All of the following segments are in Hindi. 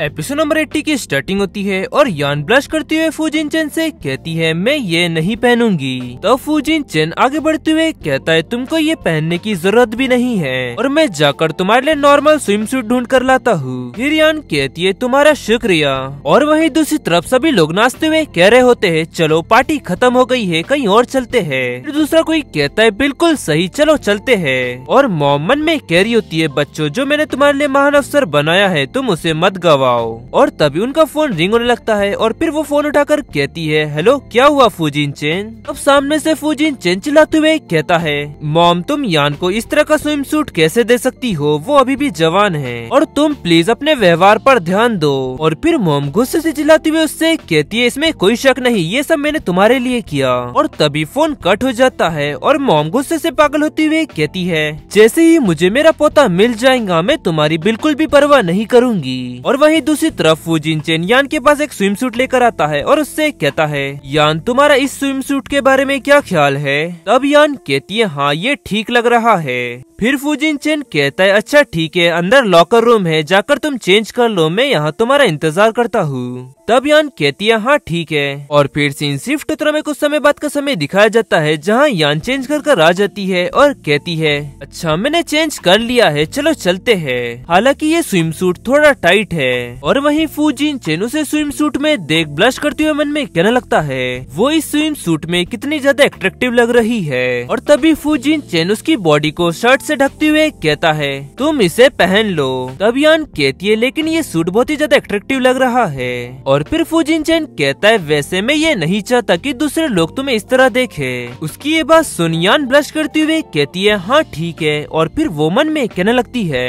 एपिसोड नंबर एट्टी की स्टार्टिंग होती है और यान ब्लश करते हुए फूजिन चेन से कहती है मैं ये नहीं पहनूंगी तो फूजिन चेन आगे बढ़ते हुए कहता है तुमको ये पहनने की जरूरत भी नहीं है और मैं जाकर तुम्हारे लिए नॉर्मल स्विम सूट ढूंढ कर लाता हूँ फिर यान कहती है तुम्हारा शुक्रिया और वही दूसरी तरफ सभी लोग नाचते हुए कह रहे होते है चलो पार्टी खत्म हो गयी है कहीं और चलते है फिर दूसरा कोई कहता है बिल्कुल सही चलो चलते है और मोम में कह रही होती है बच्चों जो मैंने तुम्हारे लिए महान अफसर बनाया है तुम उसे मत गवा पाओ और तभी उनका फोन रिंग होने लगता है और फिर वो फोन उठाकर कहती है हेलो क्या हुआ फूजिन चेन अब सामने से फूजिन चेन चिल्लाते हुए कहता है मॉम तुम यान को इस तरह का स्विम सूट कैसे दे सकती हो वो अभी भी जवान है और तुम प्लीज अपने व्यवहार पर ध्यान दो और फिर मोम गुस्से से चिल्लाते हुए उससे कहती है इसमें कोई शक नहीं ये सब मैंने तुम्हारे लिए किया और तभी फोन कट हो जाता है और मोम गुस्से से पागल होती हुए कहती है जैसे ही मुझे मेरा पोता मिल जाएगा मैं तुम्हारी बिल्कुल भी परवाह नहीं करूंगी और वही वहीं दूसरी तरफ वो चेन यान के पास एक स्विम सूट लेकर आता है और उससे कहता है यान तुम्हारा इस स्विम सूट के बारे में क्या ख्याल है तब यान कहती है हाँ ये ठीक लग रहा है फिर फूजिन चेन कहता है अच्छा ठीक है अंदर लॉकर रूम है जाकर तुम चेंज कर लो मैं यहाँ तुम्हारा इंतजार करता हूँ तब यान कहती है हाँ ठीक है और फिर सीन शिफ्ट उत्तरा में कुछ समय बाद का समय दिखाया जाता है जहाँ यान चेंज कर कर आ जाती है और कहती है अच्छा मैंने चेंज कर लिया है चलो चलते है हालाँकि ये स्विम सूट थोड़ा टाइट है और वही फूजिन चेन उसे स्विम सूट में देख ब्लश करते हुए मन में कहना लगता है वो इस स्विम सूट में कितनी ज्यादा एट्रेक्टिव लग रही है और तभी फूजिन चेन उसकी बॉडी को शर्ट से ढकते हुए कहता है तुम इसे पहन लो तब यान कहती है लेकिन ये सूट बहुत ही ज्यादा अट्रेक्टिव लग रहा है और फिर फूजिन चैन कहता है वैसे मैं ये नहीं चाहता कि दूसरे लोग तुम्हें इस तरह देखे उसकी ये बात सुनियान ब्लश करते हुए कहती है हाँ ठीक है और फिर वो मन में कहने लगती है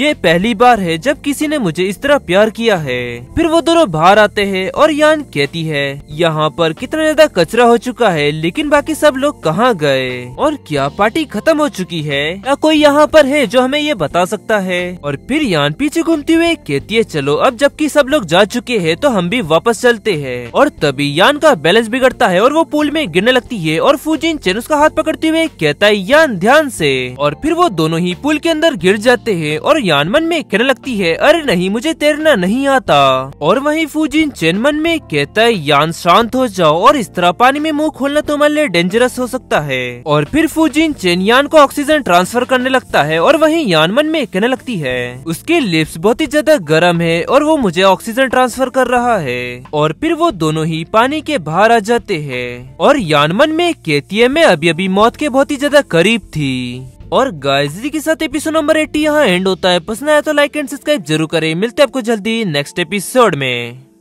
ये पहली बार है जब किसी ने मुझे इस तरह प्यार किया है फिर वो दोनों बाहर आते हैं और यान कहती है यहाँ पर कितना ज्यादा कचरा हो चुका है लेकिन बाकी सब लोग कहाँ गए और क्या पार्टी खत्म हो चुकी है या कोई यहाँ पर है जो हमें ये बता सकता है और फिर यान पीछे घूमती हुए कहती है चलो अब जबकि सब लोग जा चुके हैं तो हम भी वापस चलते हैं और तभी यान का बैलेंस बिगड़ता है और वो पुल में गिरने लगती है और फूजिन चेन उसका हाथ पकड़ते हुए कहता है यान ध्यान से और फिर वो दोनों ही पुल के अंदर गिर जाते हैं और यान मन में कहने लगती है अरे नहीं मुझे तैरना नहीं आता और वही फूजिन चेन मन में कहता है यान शांत हो जाओ और इस तरह पानी में मुँह खोलना तुम्हारे लिए डेंजरस हो सकता है और फिर फूजिन चेन यान को ऑक्सीजन ट्रांसफर करने लगता है और वहीं यानमन में कहने लगती है उसके लिप्स बहुत ही ज्यादा गर्म है और वो मुझे ऑक्सीजन ट्रांसफर कर रहा है और फिर वो दोनों ही पानी के बाहर आ जाते हैं और यानमन में केतीए में अभी अभी मौत के बहुत ही ज्यादा करीब थी और गायजी के साथ एपिसोड नंबर एट्टी यहाँ एंड होता है पसंद आया तो लाइक एंड सब्सक्राइब जरूर करें मिलते हैं आपको जल्दी नेक्स्ट एपिसोड में